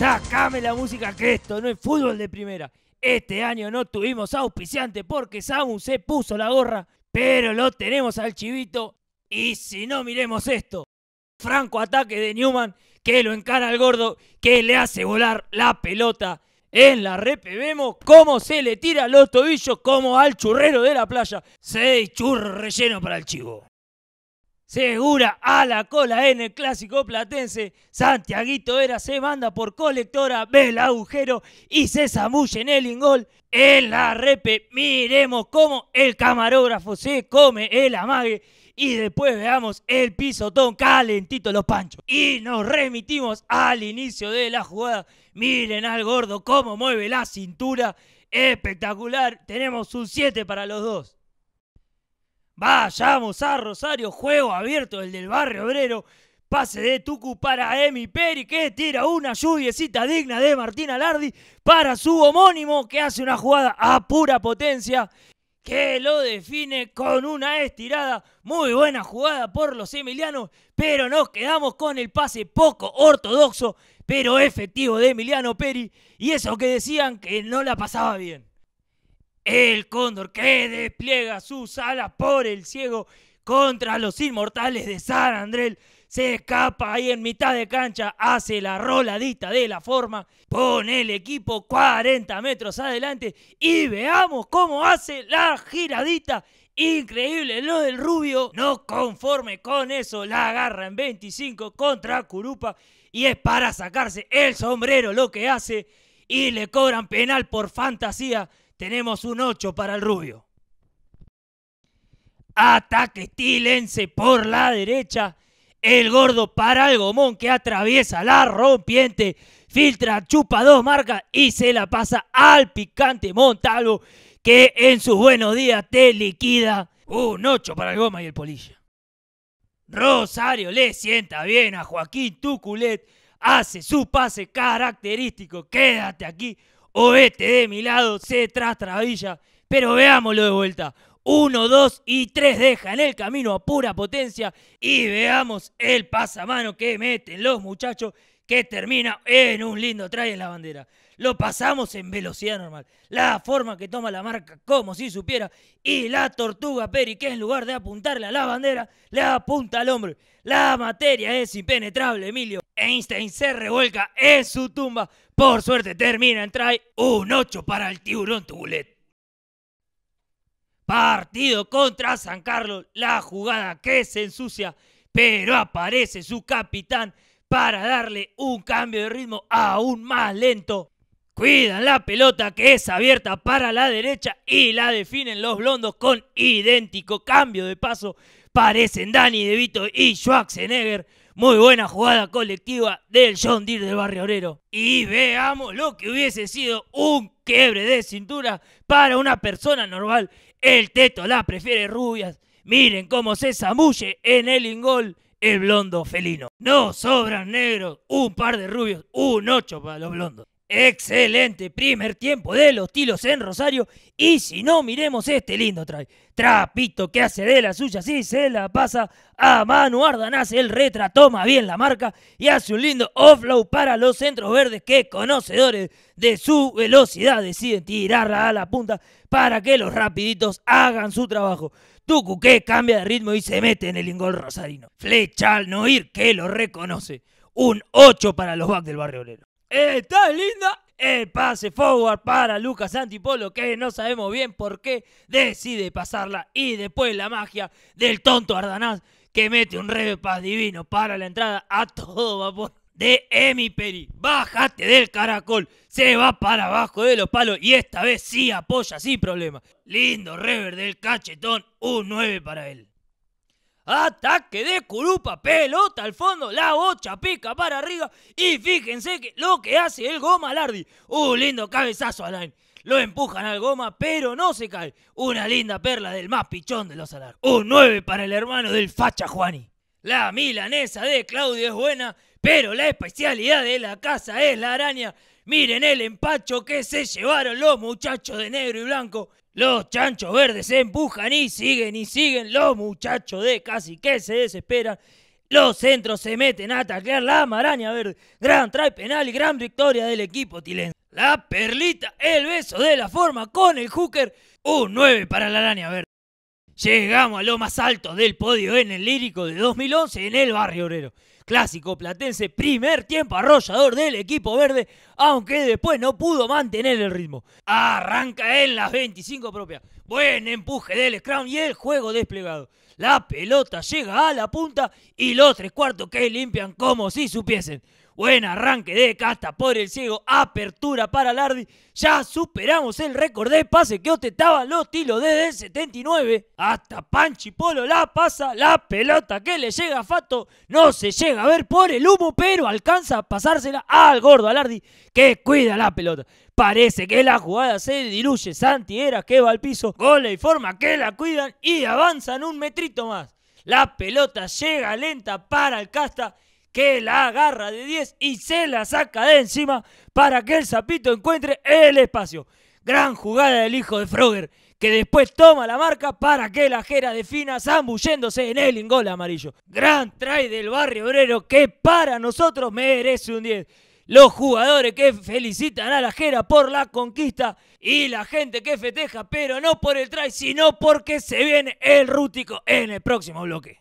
sácame la música que esto no es fútbol de primera. Este año no tuvimos auspiciante porque Samu se puso la gorra, pero lo tenemos al chivito. Y si no, miremos esto. Franco ataque de Newman que lo encara al gordo, que le hace volar la pelota. En la repe vemos cómo se le tira los tobillos como al churrero de la playa. Seis churros relleno para el chivo. Segura a la cola en el clásico platense. Santiaguito era se manda por colectora, ve el agujero y se zamuye en el ingol. En la repe, miremos cómo el camarógrafo se come el amague. Y después veamos el pisotón calentito los panchos. Y nos remitimos al inicio de la jugada. Miren al gordo cómo mueve la cintura. Espectacular. Tenemos un 7 para los dos. Vayamos a Rosario, juego abierto, el del barrio obrero. Pase de Tucu para Emi Peri, que tira una lluviecita digna de Martín Alardi para su homónimo, que hace una jugada a pura potencia, que lo define con una estirada. Muy buena jugada por los emilianos, pero nos quedamos con el pase poco ortodoxo, pero efectivo de Emiliano Peri, y eso que decían que no la pasaba bien. El cóndor que despliega sus alas por el ciego contra los inmortales de San Andrés. Se escapa ahí en mitad de cancha, hace la roladita de la forma, pone el equipo 40 metros adelante y veamos cómo hace la giradita. Increíble lo del Rubio, no conforme con eso, la agarra en 25 contra Curupa y es para sacarse el sombrero lo que hace y le cobran penal por fantasía tenemos un 8 para el rubio. Ataque estilense por la derecha. El gordo para el gomón que atraviesa la rompiente. Filtra, chupa dos marcas y se la pasa al picante Montalvo que en sus buenos días te liquida. Un 8 para el goma y el polilla. Rosario le sienta bien a Joaquín Tuculet. Hace su pase característico. Quédate aquí. O este de mi lado, se Travilla, Pero veámoslo de vuelta. Uno, dos y tres dejan el camino a pura potencia y veamos el pasamano que meten los muchachos que termina en un lindo try en la bandera. Lo pasamos en velocidad normal. La forma que toma la marca como si supiera. Y la tortuga Peri, que en lugar de apuntarle a la bandera, le apunta al hombro. La materia es impenetrable, Emilio. Einstein se revuelca en su tumba. Por suerte termina en try. Un ocho para el tiburón tubulete. Partido contra San Carlos, la jugada que se ensucia, pero aparece su capitán para darle un cambio de ritmo aún más lento. Cuidan la pelota que es abierta para la derecha y la definen los blondos con idéntico cambio de paso. Parecen Dani De Vito y Schwarzenegger muy buena jugada colectiva del John Deere del Barrio Obrero. Y veamos lo que hubiese sido un quiebre de cintura para una persona normal. El teto la prefiere rubias. Miren cómo se zamulle en el ingol el blondo felino. No sobran negros, un par de rubios, un ocho para los blondos. Excelente primer tiempo de los tilos en Rosario. Y si no, miremos este lindo try. Trapito que hace de la suya, si se la pasa a Manu Ardanaz. El retra toma bien la marca y hace un lindo offload para los centros verdes que, conocedores de su velocidad, deciden tirarla a la punta para que los rapiditos hagan su trabajo. Tucu cambia de ritmo y se mete en el ingol rosarino. Flecha al no ir que lo reconoce. Un 8 para los back del barrio obrero está linda. El eh, pase forward para Lucas Antipolo, que no sabemos bien por qué decide pasarla. Y después la magia del tonto Ardanaz, que mete un pas divino para la entrada a todo vapor de Emi Peri. Bájate del caracol. Se va para abajo de los palos y esta vez sí apoya sin problema. Lindo rever del cachetón. Un 9 para él. Ataque de curupa, pelota al fondo, la bocha pica para arriba y fíjense que lo que hace el goma Lardi. Un lindo cabezazo Alain. Lo empujan al goma, pero no se cae. Una linda perla del más pichón de los alar. Un 9 para el hermano del facha Juani. La milanesa de Claudio es buena, pero la especialidad de la casa es la araña. Miren el empacho que se llevaron los muchachos de negro y blanco. Los chanchos verdes se empujan y siguen y siguen. Los muchachos de casi que se desesperan. Los centros se meten a atacar la maraña verde. Gran try penal y gran victoria del equipo tilense. La perlita, el beso de la forma con el hooker. Un 9 para la araña verde. Llegamos a lo más alto del podio en el lírico de 2011 en el barrio obrero clásico platense, primer tiempo arrollador del equipo verde, aunque después no pudo mantener el ritmo. Arranca en las 25 propias. Buen empuje del scrum y el juego desplegado. La pelota llega a la punta y los tres cuartos que limpian como si supiesen. Buen arranque de Casta por el ciego, apertura para Lardi. Ya superamos el récord de pase que ostentaban los tilos desde el 79. Hasta Panchi Polo la pasa, la pelota que le llega a Fato no se llega a ver por el humo, pero alcanza a pasársela al gordo Alardi que cuida la pelota parece que la jugada se diluye. Santi era que va al piso, gola y forma que la cuidan y avanzan un metrito más. La pelota llega lenta para el casta que la agarra de 10 y se la saca de encima para que el zapito encuentre el espacio. Gran jugada del hijo de Froger que después toma la marca para que la jera defina zambulléndose en el ingol amarillo. Gran try del barrio obrero que para nosotros merece un 10 los jugadores que felicitan a la Jera por la conquista y la gente que festeja, pero no por el try, sino porque se viene el rútico en el próximo bloque.